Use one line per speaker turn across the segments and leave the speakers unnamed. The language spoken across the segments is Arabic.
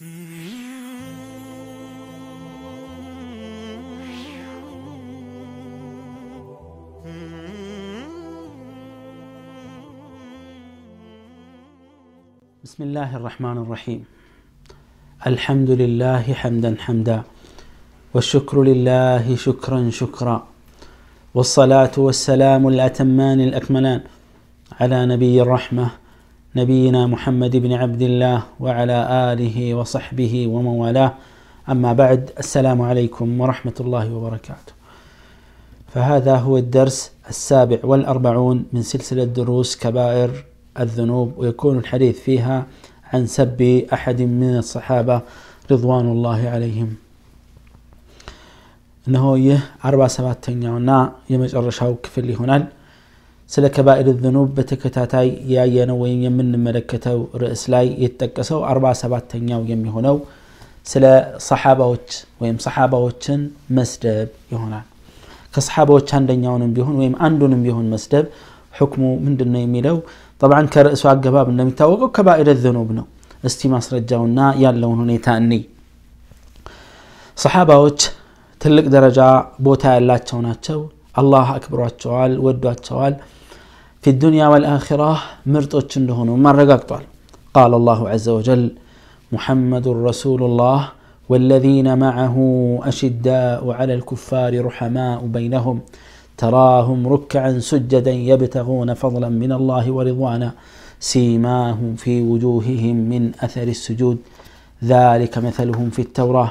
بسم الله الرحمن الرحيم الحمد لله حمدا حمدا والشكر لله شكرا شكرا والصلاة والسلام الأتمان الأكملان على نبي الرحمة نبينا محمد بن عبد الله وعلى آله وصحبه ومن والاه أما بعد السلام عليكم ورحمة الله وبركاته فهذا هو الدرس السابع والأربعون من سلسلة دروس كبائر الذنوب ويكون الحديث فيها عن سب أحد من الصحابة رضوان الله عليهم أربع سبات ይህ አርባ ሰባተኛውና የመጨረሻው ክፍል هنال ስለ ከባኢር ዝኑብ በተከታታይ ያየነው ወይም የምንመለከተው ርዕስ ላይ የተጠቀሰው አርባ ሰባተኛው የሚሆነው ስለ ሰሓባዎች ወይም ሰሓባዎችን መስደብ ይሆናል ከሰሓባዎች አንደኛውንም ቢሆን ወይም አንዱንም ቢሆን መስደብ ሕክሙ ምንድን ነው የሚለው ጠብዓን ከርዕሱ አገባብ እንደሚታወቀው ከባኢር ዝኑብ ነው እስቲ ማስረጃውና ያለውን ሁኔታ እኒ ሰሓባዎች ትልቅ ደረጃ ቦታ ያላቸው ናቸው አላህ አክብሯቸዋል ወዷቸዋል في الدنيا والآخرة مرطوش اندهونو مرقاقطوال قال الله عز وجل محمد رسول الله والذين معه أشداء على الكفار رحماء بينهم تراهم ركعا سجدا يبتغون فضلا من الله ورضوانا سيماهم في وجوههم من أثر السجود ذلك مثلهم في التوراة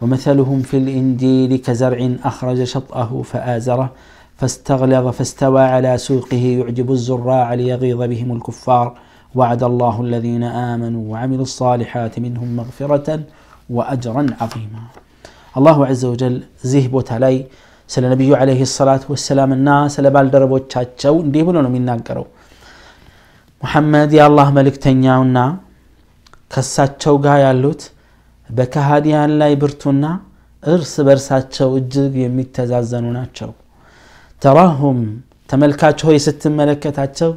ومثلهم في الإنجيل كزرع أخرج شطأه فآزره فاستغلظ فاستوى على سوقه يعجب الزراع ليغيظ بهم الكفار وعد الله الذين آمنوا وعملوا الصالحات منهم مغفرة وأجرا عظيما الله عز وجل زهب وتلي سل نبي عليه الصلاة والسلام الناس لبال درب وتشاتشو ديه بلونو من محمد يا الله ملك تنياونا كساتشو قايا اللوت بكهاديان لا يبرتونا ارس برساتشو اجيب يمي تزازنونا تشو تراهم تملكات هوي ست ملكات عتشو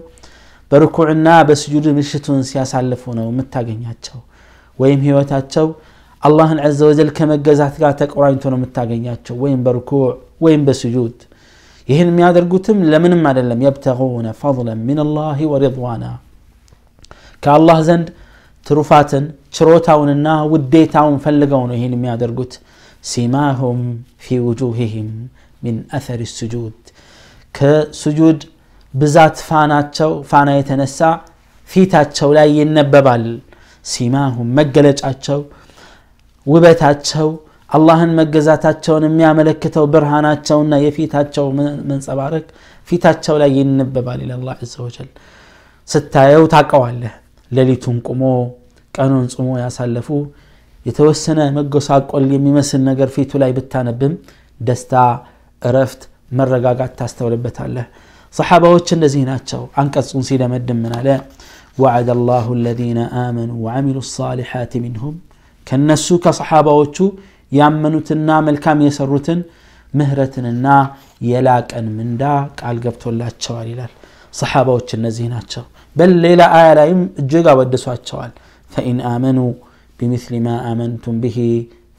بركوع الناب سجود مشتون سياسة لفونا ومتاجين عتشو وين هي عتشو الله عز وجل كما جزعت قاتك وراين تونا متاجين عتشو ويم بركوع ويم بسجود يهن ميادر قتم لمن ما لم يبتغون فضلا من الله ورضوانا كالله زند تروفاتا تروتاوننا وديتاون فلقونا يهن ميادر قت سيماهم في وجوههم من أثر السجود ከስጁድ ብዛት ፋናቸው ፋና የተነሳ ፊታቸው ላይ ይነበባል ሲማሁም መገለጫቸው ውበታቸው አላህን መገዛታቸውን የሚያመለክተው ብርሃናቸውና የፊታቸው መንጸባረቅ ፊታቸው ላይ ይነበባል ይላል አላህ ዘ ወጀል ስታየው ታቀዋለህ ሌሊቱን ቁሞ ቀኑን ጽሞ ያሳለፉ የተወሰነ መጎሳቆል የሚመስል ነገር ፊቱ ላይ ብታነብም ደስታ እረፍት تستولي صحابة ታስተውልበታለህ ሰሓባዎች እነዚህ ናቸው አንቀጹን ሲደመድም من አለ وعد الله الذين آمنوا وعملوا الصالحات منهم كنسو كصحابوتو يامنوتنا ملكام مهرة مهرتننا يلاك أن من دا قال قبتو الله صحابة إلال صحابوتو النزينا بل ليلة آية لا يمجيقا ودسو اتشوال فإن آمنوا بمثل ما آمنتم به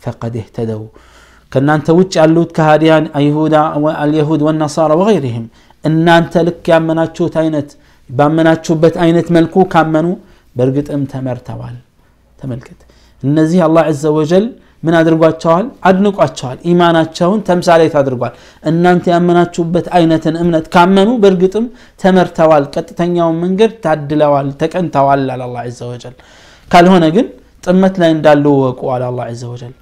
فقد اهتدوا ከእናንተ ውጭ ያሉት ከሃዲያን አልየሁድ ወነሳራ ወገይሪህም እናንተ ልክ ያመናችሁት አይነት ባመናችሁበት አይነት መልኩ ካመኑ በእርግጥም ተመርተዋል ተመልከት እነዚህ አላህ ዘ ወጀል ምን አድርጓቸዋል አድንቋቸዋል ኢማናቸውን ተምሳሌት አድርጓል እናንተ ያመናችሁበት አይነትን እምነት ካመኑ በእርግጥም ተመርተዋል ቀጥተኛውን መንገድ ታድለዋል ተቀንተዋል አለ አላ ዘ ወጀል ካልሆነ ግን ጥመት ላይ እንዳለ ወቁ አለ አላ ዘ ወጀል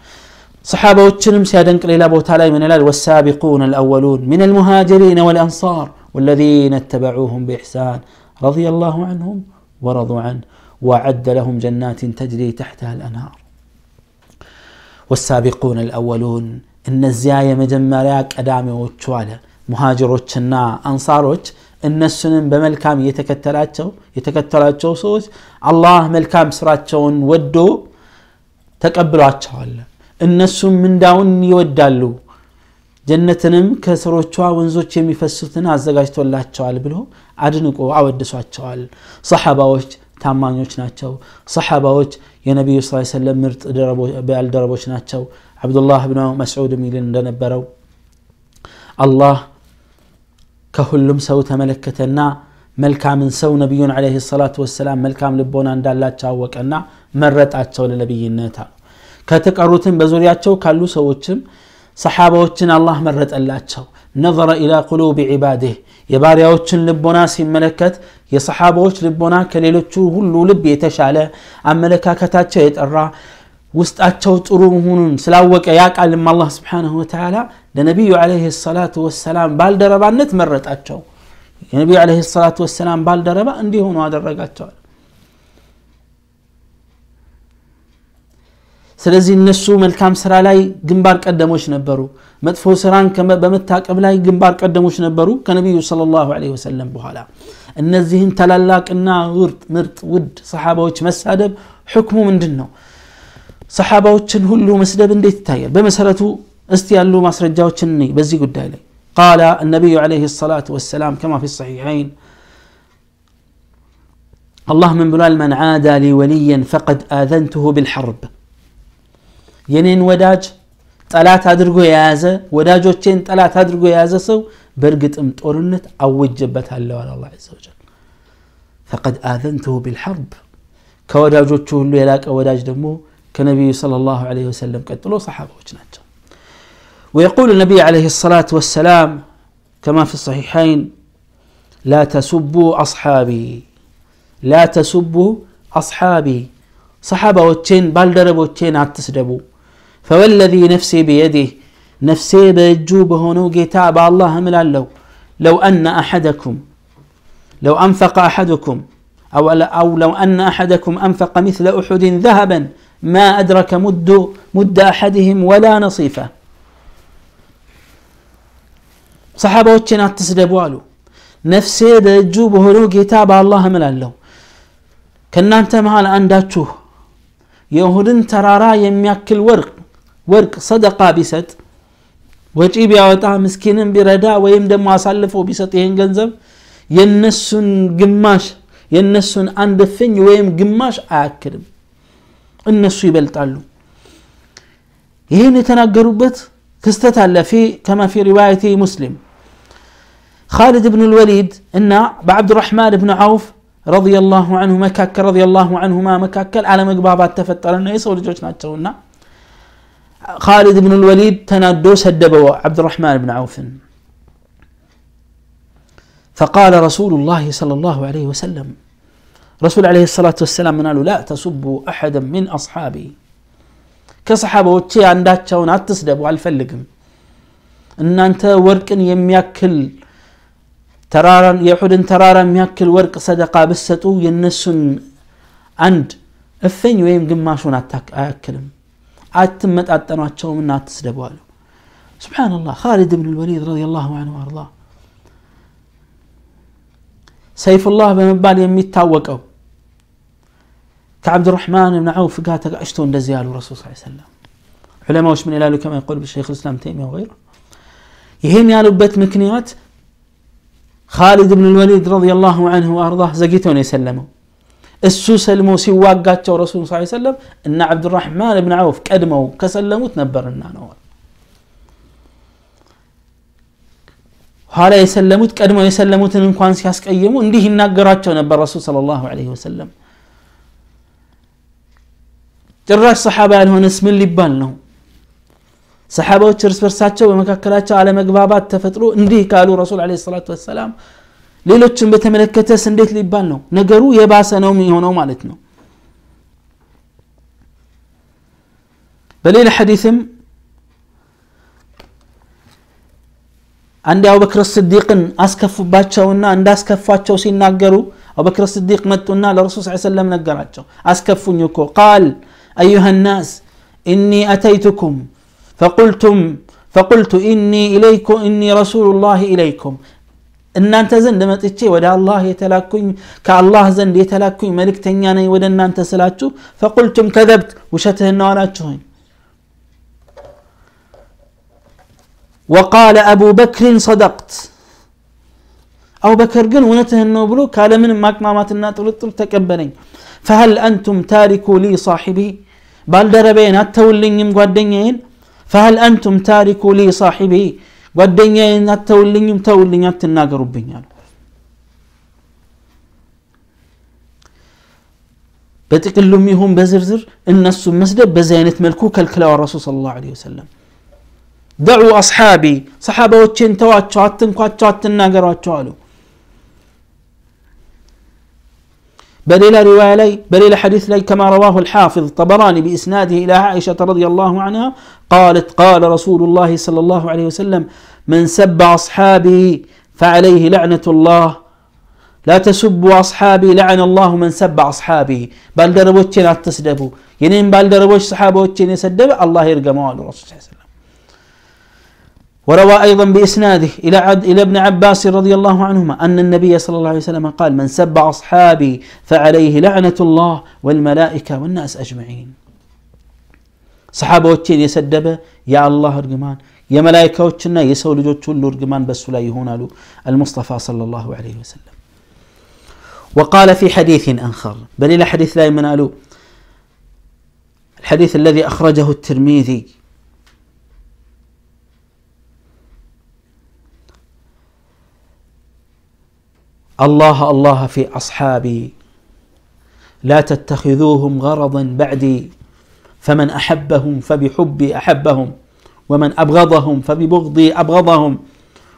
صحابዎችንም ሲያደንቅ إلى ቦታ ላይ من الأل والسابقون الأولون من المهاجرين والأنصار والذين اتبعوهم بإحسان رضي الله عنهم ورضوا عنه وأعد لهم جنات تجري تحتها الأنهار والسابقون الأولون إن الزياية مجمريا قدامي وتشواله مهاجሮችና አንሳሮች እነሱንም በመልካም የተከተላቸው سوس الله ملكام سراتشو ودو ወዶ ተቀብሏቸዋል እነሱም ምንዳውን ይወዳሉ ጀነትንም ከስሮቿ ወንዞች የሚፈሱትን አዘጋጅቶላቸዋል ብሎ አድንቆ አወድሷቸዋል ሰሓባዎች ታማኞች ናቸው ሰሓባዎች የነቢዩ ስ ሰለም ምርጥ ባልደረቦች ናቸው አብዱላህ ብን መስዑድ ሚል እንደነበረው አላህ ከሁሉም ሰው ተመለከተና መልካምን ሰው ነቢዩን ለ ሰላቱ ወሰላም መልካም ልቦና እንዳላቸው አወቀና መረጣቸው ለነቢይነት كتكاروتن بزرياتشو كالو سوتشم صحابوتشن الله مرت اللاتشو نظر إلى قلوب عباده يا يباريوتشن لبنا سين ملكت يصحابوتش لبنا كليلوتشو هلو لبي تشالة أم ملكا كتاتشيت الرا وسط أتشو ترومهون سلاوك أياك علم الله سبحانه وتعالى لنبي عليه الصلاة والسلام بالدربان نتمرت أتشو النبي عليه الصلاة والسلام بالدربان عندي هون هذا الرجال ስለዚህ እነሱ መልካም ስራ ላይ ግንባር ቀደሞች ነበሩ መጥፎ ስራን በመታቀብ ላይ ግንባር ቀደሞች ነበሩ ከነቢዩ صለ ላሁ ወሰለም በኋላ እነዚህን ታላላቅና ውርጥ ምርጥ ውድ ሰሓባዎች መሳደብ ሕክሙ ምንድን ነው ሰሓባዎችን ሁሉ መስደብ እንዴት ይታያል በመሰረቱ እስቲ ያሉ ማስረጃዎችን እኔ በዚህ ጉዳይ ላይ قال النبي عليه الصلاة والسلام كما في الصحيحين الله من بلال من عادى لي وليا فقد آذنته بالحرب የኔን ወዳጅ ጠላት አድርጎ የያዘ ወዳጆቼን ጠላት አድርጎ የያዘ ሰው በእርግጥም ጦርነት አወጀበታለሁ አለ አላ ዘ ወጀል ፈቀድ አዘንትሁ ቢልሐርብ ከወዳጆቹ ሁሉ የላቀ ወዳጅ ደግሞ كنبي صلى الله عليه وسلم قتلوا صحابة وجناته ويقول النبي عليه الصلاة والسلام كما في الصحيحين لا تسبوا أصحابي لا تسبوا أصحابي صحابة وجين بالدرب فوالذي نفسي بيده نفسي بيجوبه نوقي كتاب الله هم لو لو أن أحدكم لو أنفق أحدكم أو, أو لو أن أحدكم أنفق مثل أحد ذهبا ما أدرك مد مد أحدهم ولا نصيفة صحابة وچنا تسدبوالو نفسي بيجوبه نوقي كتاب الله هم لو كنا أنت مهال أنداتوه يهودن ترارا يمياك الورق ورق صدقة بيست وجي بيعطى مسكين بردا ويمد ما صلفوا بيست ينجزم ينسون جماش ينسون عند فين ويم جماش آكرم النسو يبلت علو يهين يتنقروا بيت كستت على في كما في رواية مسلم خالد بن الوليد إن بعبد الرحمن بن عوف رضي الله عنهما كاكر رضي الله عنهما مكاك على مقبابات تفتر أنه ورجوشنا جوجنا تشونا خالد بن الوليد تنادوا سدبوا عبد الرحمن بن عوف فقال رسول الله صلى الله عليه وسلم رسول عليه الصلاة والسلام قالوا لا تسبوا أحدا من أصحابي كصحابة على عنداتشون إن أنت እናንተ ወርቅን ترارا يحد ترارا ተራራ የሚያክል صدقة بسته ብሰጡ عند አንድ እፍኝ ወይም ግማሹን አያክልም አትመጣጠኗቸውምና አትስደቡ አሉ ስብናላህ ካሊድ ብን ልወሊድ ረዲየላሁ አንሁ አርላ ሰይፉላህ በመባል የሚታወቀው ከዓብድራሕማን ብን ዐውፍ ጋር ተጋጭቶ እንደዚህ ያሉ ረሱል ስ ሰለም ዑለማዎች ምን ይላሉ ከማ ይቆል ሸይክ ልስላም ተይሚያ ወይሩ ይህን ያሉበት ምክንያት خالد بن الوليد رضي الله عنه وارضاه زقيته يسلمه እሱ ሰልሞ ሲዋጋቸው ረሱል ስ ሰለም እና አብዱራሕማን ብን አውፍ ቀድመው ከሰለሙት ነበርና ነው ኋላ የሰለሙት ቀድመው የሰለሙትን እንኳን ሲያስቀይሙ እንዲህ ይናገራቸው ነበር ረሱል ለ ላሁ ወሰለም ጭራሽ ሰሓባ ያልሆነስ ምን ሊባል ነው ሰሓባዎች እርስ በርሳቸው በመካከላቸው አለመግባባት ተፈጥሮ እንዲህ ካሉ ረሱል ለ ሰላቱ ወሰላም ሌሎችን በተመለከተስ እንዴት ሊባል ነው ነገሩ የባሰ ነው የሚሆነው ማለት ነው በሌላ ሐዲትም አንድ አቡበክር ስዲቅን አስከፉባቸውና እንዳስከፋቸው ሲናገሩ አቡበክር ስዲቅ መጡና ለረሱል ስ ሰለም ነገራቸው አስከፉኝ እኮ ቃል አዩሃ ናስ ኢኒ አተይቱኩም فقلتم فقلت إني إليكم إني رسول الله إليكم እናንተ ዘንድ መጥቼ ወደ አላህ የተላኩኝ ከአላህ ዘንድ የተላኩኝ መልእክተኛ ነኝ ወደ እናንተ ስላችሁ ፈቁልቱም ከዘብት ውሸትህን ነው አላችሁኝ وقال أبو بكر صدقت أو بكر جن ونته النوبلو قال من ماك مامات الناتولت تكبرين فهل أنتم تاركوا لي صاحبي بالدربين التولين يم فهل أنتم تاركوا لي صاحبي ጓደኛዬን አተውልኝም ተውልኝ አትናገሩብኛል በጥቅሉም ይሁን በዝርዝር እነሱ መስደብ በዚህ አይነት መልኩ ከልክለዋል ረሱል ስለ ላሁ ወሰለም ደዑ አስሓቢ ሰሓባዎቼን ተዋቸው አትንኳቸው አትናገሯቸው አሉ በሌላ رواية لي በሌላ حديث لي كما رواه الحافظ طبراني بإسناده إلى عائشة رضي الله عنها قالت قال رسول الله صلى الله عليه وسلم من سب أصحابي فعليه لعنة الله لا تسبوا أصحابي لعن الله من سب أصحابي لا تسدبوا ينين بالدربوش صحابوتين يسدب الله يرقموا على الرسول صلى الله عليه وسلم وروى أيضا بإسناده إلى عبد إلى ابن عباس رضي الله عنهما أن النبي صلى الله عليه وسلم قال من سب أصحابي فعليه لعنة الله والملائكة والناس أجمعين صحابة صحابዎችን የሰደበ የአላህ እርግማን የመላይካዎችና የሰው ልጆች ሁሉ بس በእሱ يهون ይሆናሉ المصطفى صلى الله عليه وسلم وقال في حديث آخر بل إلى حديث لا من الحديث الذي أخرجه الترمذي الله الله في اصحابي لا تتخذوهم غرضا بعدي فمن احبهم فبحبي احبهم ومن ابغضهم فببغضي ابغضهم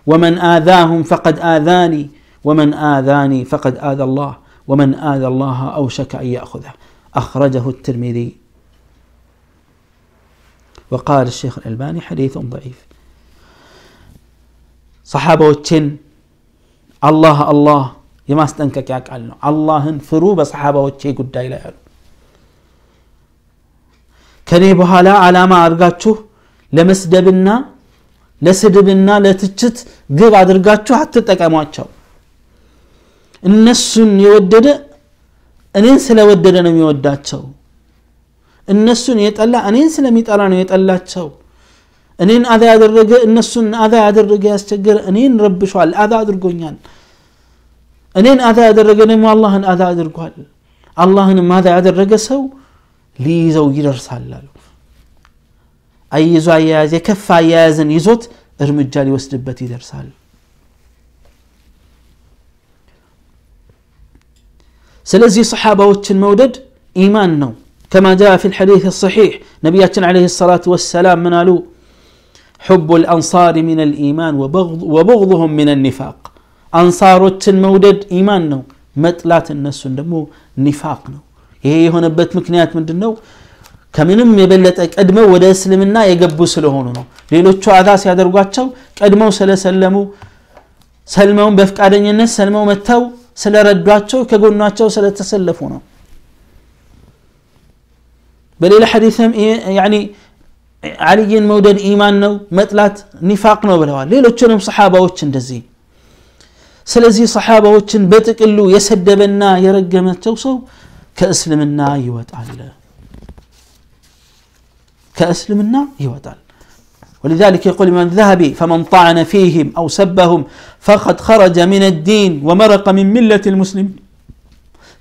ومن اذاهم فقد اذاني ومن اذاني فقد اذى الله ومن اذى الله اوشك ان ياخذه اخرجه الترمذي وقال الشيخ الالباني حديث ضعيف صحابه አላህ አላህ የማስጠንቀቂያ ቃል ነው አላህን ፍሩ በሰሓባዎቼ ጉዳይ ላይ አሉ ከኔ በኋላ አላማ አድርጋችሁ ለመስደብና ለስድብና ለትችት ግብ አድርጋችሁ አትጠቀሟቸው እነሱን የወደደ እኔን ስለወደደ ነው የሚወዳቸው እነሱን የጠላ እኔን ስለሚጠላ ነው የጠላቸው أنين أذا هذا الرجع النسون أذا هذا الرجع يستجر أنين رب شو على أذا هذا الرجع أنين أذا هذا الرجع نمو الله أن أذا هذا الرجع الله أن ماذا هذا الرجع سو لي زوج الرسالة أي زوج ياز يكفى يازن يزوت الرمجال يوسدبتي الرسالة سلزي صحابة وتشن مودد إيمان نو كما جاء في الحديث الصحيح نبياتنا عليه الصلاة والسلام منالو حب الأنصار من الإيمان وبغض وبغضهم من النفاق أنصاروችን መውደድ ኢማን ነው መጥላት እነሱን ደግሞ ኒፋቅ ነው ይሄ የሆነበት ምክንያት ምንድን ነው ከምንም የበለጠ ቀድመው ወደ እስልምና የገቡ ስለሆኑ ነው ሌሎቹ አዛ ሲያደርጓቸው ቀድመው ስለሰለሙ ሰልመውን በፍቃደኝነት ሰልመው መጥተው ስለረዷቸው ከጎኗቸው ስለተሰለፉ ነው በሌላ ሐዲስም علي مودد إيمان نو متلات نفاق نو بلوا ليلو تشنم صحابة وتشن دزي سلزي صحابة وتشن بيتك اللو يسد بنا يرجع من توصو كأسلم النا يوتعل كأسلم النا يوتعل ولذلك يقول من ذهبي فمن طعن فيهم أو سبهم فقد خرج من الدين ومرق من ملة المسلم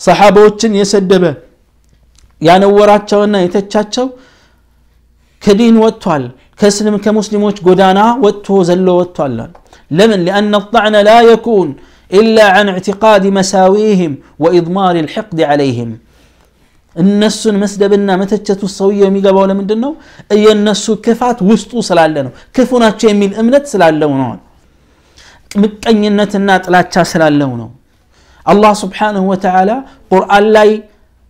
صحابة وتشن يسدبه يعني وراتشو النا يتشاتشو كدين واتوال كسلم كمسلم وش قدانا واتو زلو واتوال لمن لأن الطعن لا يكون إلا عن اعتقاد مساويهم وإضمار الحقد عليهم النس مسدبنا متجت الصوية ميجا بولا من دنو أي النس كفات وسطو سلالنو كفونا شيء من الأمنة سلالنو مكأن ينتنا تلاتشا سلالنو الله سبحانه وتعالى قرآن لاي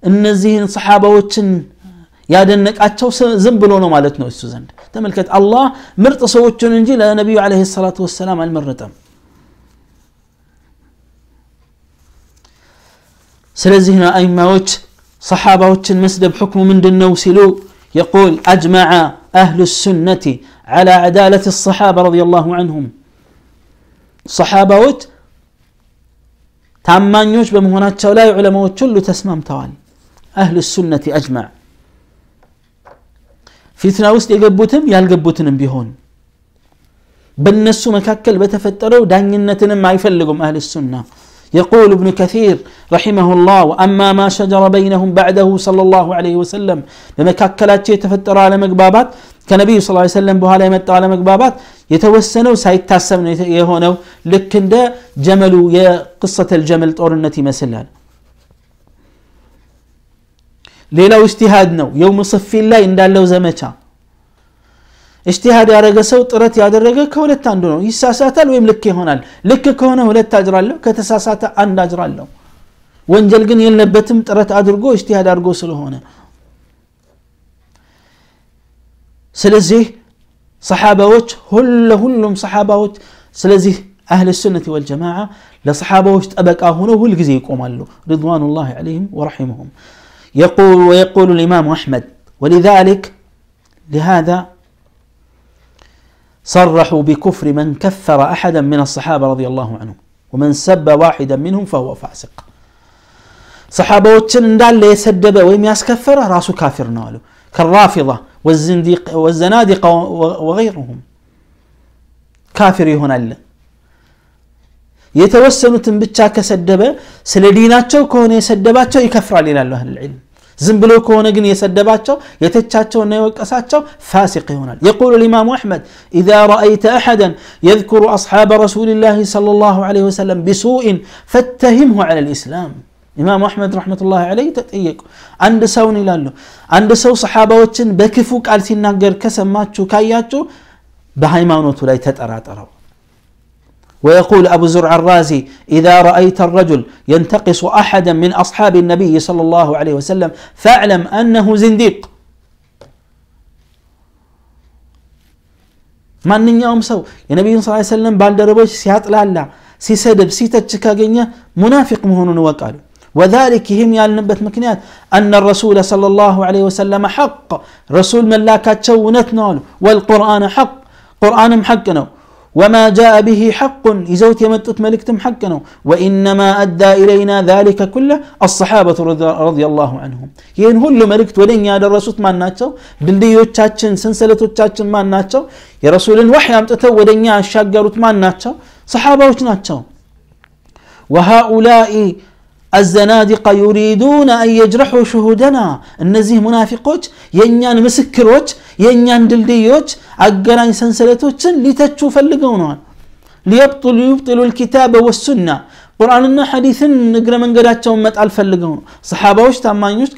النزيهن صحابة وتشن يادنك أتشو زنب لونا مالتنا السوزند تملكت الله مرت صوت ننجي لنبي عليه الصلاة والسلام المرتة سلزهنا أي موت صحابة المسجد بحكم من دن وسلو يقول أجمع أهل السنة على عدالة الصحابة رضي الله عنهم صحابة تعمان يوش بمهنات شو لا يعلموا كل تسمام توال أهل السنة أجمع ፊትና ውስጥ የገቡትም ያልገቡትንም ቢሆን بتفتروا መካከል በተፈጠረው ዳኝነትንም አይፈልጉም አህል ሱና يقول ابن كثير رحمه الله وأما ما شجر بينهم بعده صلى الله عليه وسلم لما كاكلات شيء تفتر على مقبابات كنبي صلى الله عليه وسلم بها لما على مقبابات يتوسنوا تاسمنا يهونوا لكن ده جملوا يا قصة الجمل طور النتي مسلال ሌላው እጅቲሃድ ነው የውም ስፊን ላይ እንዳለው ዘመቻ እጅቲሃድ ያደረገ ሰው ጥረት ያደረገ ከሁለት አንዱ ነው ይሳሳታል ወይም ልክ ይሆናል ልክ ከሆነ ሁለት አጅራለሁ ከተሳሳተ አንድ አጅራለሁ ወንጀል ግን የለበትም ጥረት አድርጎ እጅቲሃድ አድርጎ ስለሆነ ስለዚህ ሰሓባዎች ሁለ ሁሉም ሰሓባዎች ስለዚህ أهل السنة والجماعة لصحابه اشتبك هنا هو الجزي يقوم له رضوان الله عليهم ورحمهم يقول ويقول الإمام أحمد ولذلك لهذا صرحوا بكفر من كفر أحدا من الصحابة رضي الله عنهم ومن سب واحدا منهم فهو فاسق صحابة وتندال የሰደበ ወይም ያስከፈረ ራሱ راسه كافر ناله كالرافضة والزنديق والزنادقة وغيرهم كافر اللي. የተወሰኑትን ብቻ ከሰደበ ስለ ዲናቸው ከሆነ የሰደባቸው ይከፍራል ይላሉ አህል ዕልም ዝም ብሎ ከሆነ ግን የሰደባቸው የተቻቸውና የወቀሳቸው ፋሲቅ ይሆናል የቁሉ ልኢማሙ አሕመድ ኢዛ ረአይተ አሐደን የذኩሩ አስሓበ ረሱል ላህ صለ ላሁ ለ ወሰለም ቢሱኢን ፈተሂምሁ ዐላ ልእስላም ኢማም አሕመድ ረሕመቱላህ ዐለይህ ተጠየቁ አንድ ሰውን ይላሉ አንድ ሰው ሰሓባዎችን በክፉ ቃል ሲናገር ከሰማችሁ ካያችሁ በሃይማኖቱ ላይ ተጠራጠረው ويقول أبو زرع الرازي إذا رأيت الرجل ينتقص أحدا من أصحاب النبي صلى الله عليه وسلم فاعلم أنه زنديق ما من يوم سو النبي صلى الله عليه وسلم بالدربوش سيات لالا سيسدب سيتتشكا منافق مهونون وقال وذلك هم يا النبت مكنيات أن الرسول صلى الله عليه وسلم حق رسول من لا كاتشونتنا والقرآن حق قرآن حقنا وما جاء به حق إزوت يمتت ملكتم حقنا وإنما أدى إلينا ذلك كله الصحابة رضي الله عنهم يين هل ملكت ولين يا الرسول ما ناتشو بلديو تاتشن سنسلة تاتشن ما ناتشو يا رسول الوحي أم تتو يا الشاقر ما ناتشو صحابة وتناتشو وهؤلاء الزنادقة يريدون أن يجرحوا شهودنا النزيه منافقوت ينيان مسكروت ينيان دلديوت أقران سنسلتوت لتتشوف اللقونون ليبطل يبطل الكتاب والسنة قرآن إن حديثن نقرا من قرات يوم مات ألف اللقون صحابة وش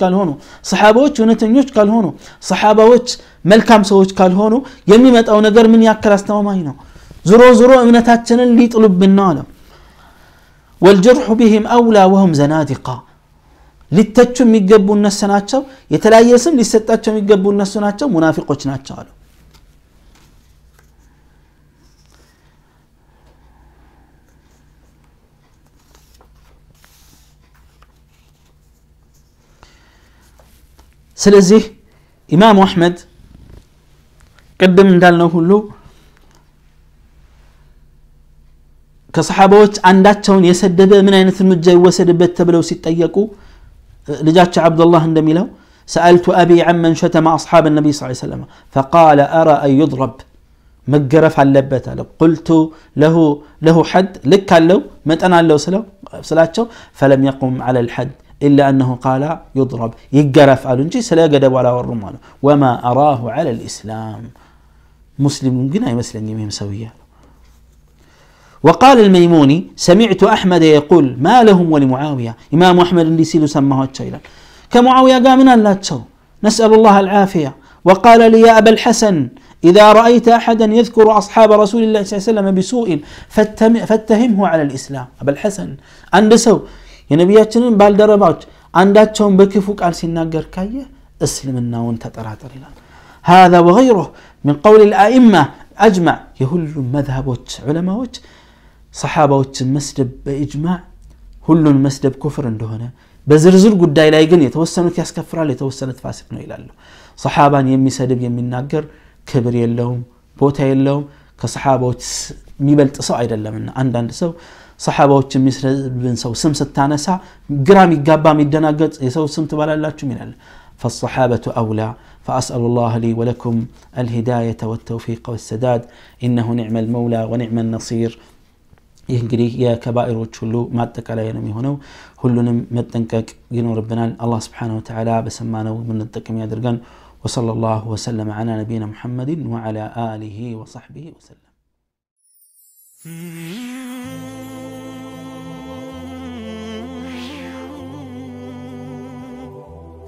قال هونو صحابة وش قال هونو صحابة وش ملك قال هونو يمي مات أو نقر من ياك راس زرو زرو إن تاتشن اللي يطلب بالنالم والجرح بهم أولى وهم زنادقة لتتشم ميقبو الناس ناتشو يتلا يسم ليستتشو ميقبو الناس ناتشو منافق وشناتشو سلزي إمام أحمد قدم من دالنا كله يسد من ከሰሓባዎች አንዳቸውን የሰደበ ምን አይነት እርምጃ ይወሰድበት ተብለው ሲጠየቁ ልጃቸው አብዱላህ እንደሚለው سألت أبي عمن شتم أصحاب النبي صلى الله عليه وسلم فقال أرى أن يضرب مقرف على اللبت قلت له له حد لك له متنا له سلو سلاتشو فلم يقم على الحد إلا أنه قال يضرب يقرف قالوا نجي سلا قدب على الرمان وما أراه على الإسلام مسلم قنا يمسلم يمهم وقال الميموني سمعت أحمد يقول ما لهم ولمعاوية إمام أحمد اللي سيلو سماه التشيلة كمعاوية قامنا لا تشو نسأل الله العافية وقال لي يا أبا الحسن إذا رأيت أحدا يذكر أصحاب رسول الله صلى الله عليه وسلم بسوء فاتهمه على الإسلام أبا الحسن عند سو የነቢያችንን ባልደረባዎች አንዳቸውን በክፉ ቃል ሲናገር ካየ እስልምናውን ተጠራጠር ይላል هذا وغيره من قول الأئمة أجمع يهل مذهبوت علموت صحابوتشن مسدب بإجماع هلون مسدب كفر عندهن بزرزر قد داي لايقن يتوسنو كياس كفرال يتوسنو فاسقنو إلى الله صحابان يمي سدب يمي ناقر كبر يلوم بوتا يلوم كصحابة ميبلت صعيد الله من عند عند سو صحابوت مصر بن سو سم ستانا سا قرامي قابا ميدنا قد يسو سم تبالا الله تمين فالصحابة أولى فأسأل الله لي ولكم الهداية والتوفيق والسداد إنه نعم المولى ونعم النصير ይህ እንግዲህ የከባኢሮች ሁሉ ማጠቃላይ ነው የሚሆነው ሁሉንም መጠንቀቅ ይኖርብናል አላህ ስብሓን ወተላ በሰማነው የምንጠቅም ያድርገን وصلى الله وسلم على نبينا محمد وعلى آله وصحبه وسلم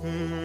Mm-hmm.